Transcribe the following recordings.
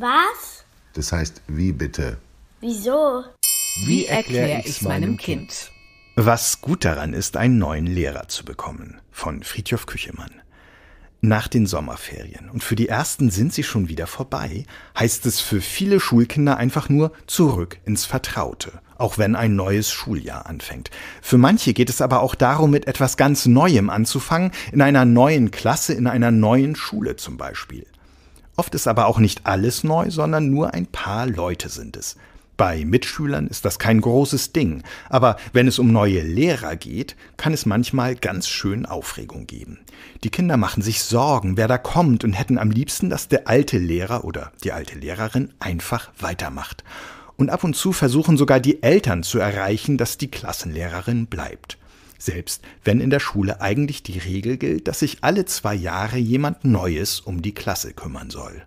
Was? Das heißt, wie bitte? Wieso? Wie erkläre ich meinem kind? kind? Was gut daran ist, einen neuen Lehrer zu bekommen. Von Friedhof Küchemann nach den Sommerferien. Und für die ersten sind sie schon wieder vorbei, heißt es für viele Schulkinder einfach nur zurück ins Vertraute, auch wenn ein neues Schuljahr anfängt. Für manche geht es aber auch darum, mit etwas ganz Neuem anzufangen, in einer neuen Klasse, in einer neuen Schule zum Beispiel. Oft ist aber auch nicht alles neu, sondern nur ein paar Leute sind es. Bei Mitschülern ist das kein großes Ding, aber wenn es um neue Lehrer geht, kann es manchmal ganz schön Aufregung geben. Die Kinder machen sich Sorgen, wer da kommt und hätten am liebsten, dass der alte Lehrer oder die alte Lehrerin einfach weitermacht. Und ab und zu versuchen sogar die Eltern zu erreichen, dass die Klassenlehrerin bleibt. Selbst wenn in der Schule eigentlich die Regel gilt, dass sich alle zwei Jahre jemand Neues um die Klasse kümmern soll.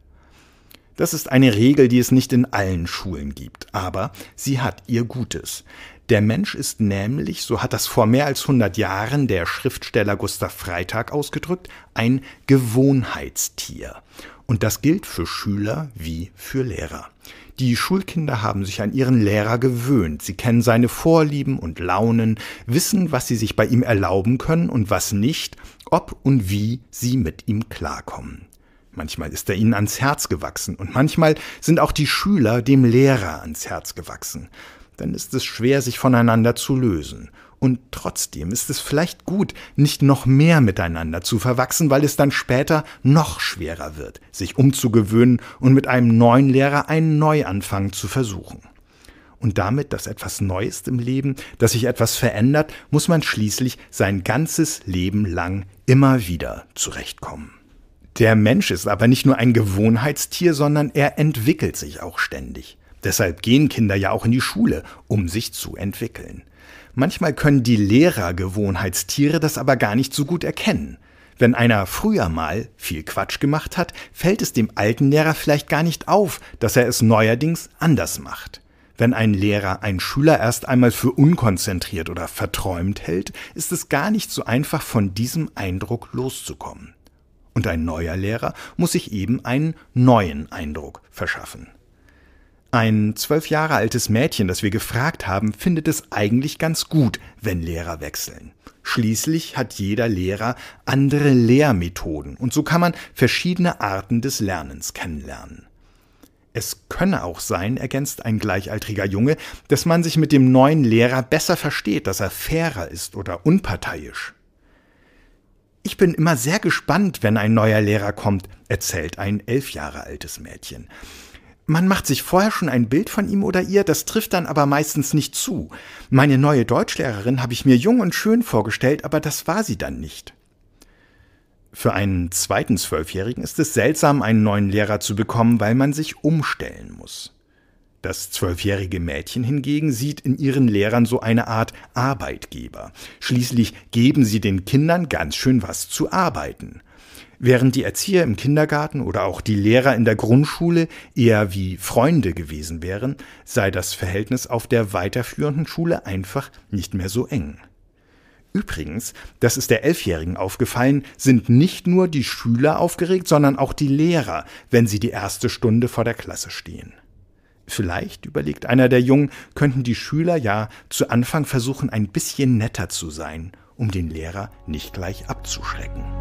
Das ist eine Regel, die es nicht in allen Schulen gibt, aber sie hat ihr Gutes. Der Mensch ist nämlich, so hat das vor mehr als 100 Jahren der Schriftsteller Gustav Freitag ausgedrückt, ein Gewohnheitstier. Und das gilt für Schüler wie für Lehrer. Die Schulkinder haben sich an ihren Lehrer gewöhnt. Sie kennen seine Vorlieben und Launen, wissen, was sie sich bei ihm erlauben können und was nicht, ob und wie sie mit ihm klarkommen. Manchmal ist er ihnen ans Herz gewachsen und manchmal sind auch die Schüler dem Lehrer ans Herz gewachsen. Dann ist es schwer, sich voneinander zu lösen. Und trotzdem ist es vielleicht gut, nicht noch mehr miteinander zu verwachsen, weil es dann später noch schwerer wird, sich umzugewöhnen und mit einem neuen Lehrer einen Neuanfang zu versuchen. Und damit, dass etwas Neues im Leben, dass sich etwas verändert, muss man schließlich sein ganzes Leben lang immer wieder zurechtkommen. Der Mensch ist aber nicht nur ein Gewohnheitstier, sondern er entwickelt sich auch ständig. Deshalb gehen Kinder ja auch in die Schule, um sich zu entwickeln. Manchmal können die Lehrer Gewohnheitstiere das aber gar nicht so gut erkennen. Wenn einer früher mal viel Quatsch gemacht hat, fällt es dem alten Lehrer vielleicht gar nicht auf, dass er es neuerdings anders macht. Wenn ein Lehrer einen Schüler erst einmal für unkonzentriert oder verträumt hält, ist es gar nicht so einfach, von diesem Eindruck loszukommen. Und ein neuer Lehrer muss sich eben einen neuen Eindruck verschaffen. Ein zwölf Jahre altes Mädchen, das wir gefragt haben, findet es eigentlich ganz gut, wenn Lehrer wechseln. Schließlich hat jeder Lehrer andere Lehrmethoden und so kann man verschiedene Arten des Lernens kennenlernen. Es könne auch sein, ergänzt ein gleichaltriger Junge, dass man sich mit dem neuen Lehrer besser versteht, dass er fairer ist oder unparteiisch. Ich bin immer sehr gespannt, wenn ein neuer Lehrer kommt, erzählt ein elf Jahre altes Mädchen. Man macht sich vorher schon ein Bild von ihm oder ihr, das trifft dann aber meistens nicht zu. Meine neue Deutschlehrerin habe ich mir jung und schön vorgestellt, aber das war sie dann nicht. Für einen zweiten Zwölfjährigen ist es seltsam, einen neuen Lehrer zu bekommen, weil man sich umstellen muss. Das zwölfjährige Mädchen hingegen sieht in ihren Lehrern so eine Art Arbeitgeber. Schließlich geben sie den Kindern ganz schön was zu arbeiten. Während die Erzieher im Kindergarten oder auch die Lehrer in der Grundschule eher wie Freunde gewesen wären, sei das Verhältnis auf der weiterführenden Schule einfach nicht mehr so eng. Übrigens, das ist der Elfjährigen aufgefallen, sind nicht nur die Schüler aufgeregt, sondern auch die Lehrer, wenn sie die erste Stunde vor der Klasse stehen. Vielleicht, überlegt einer der Jungen, könnten die Schüler ja zu Anfang versuchen, ein bisschen netter zu sein, um den Lehrer nicht gleich abzuschrecken.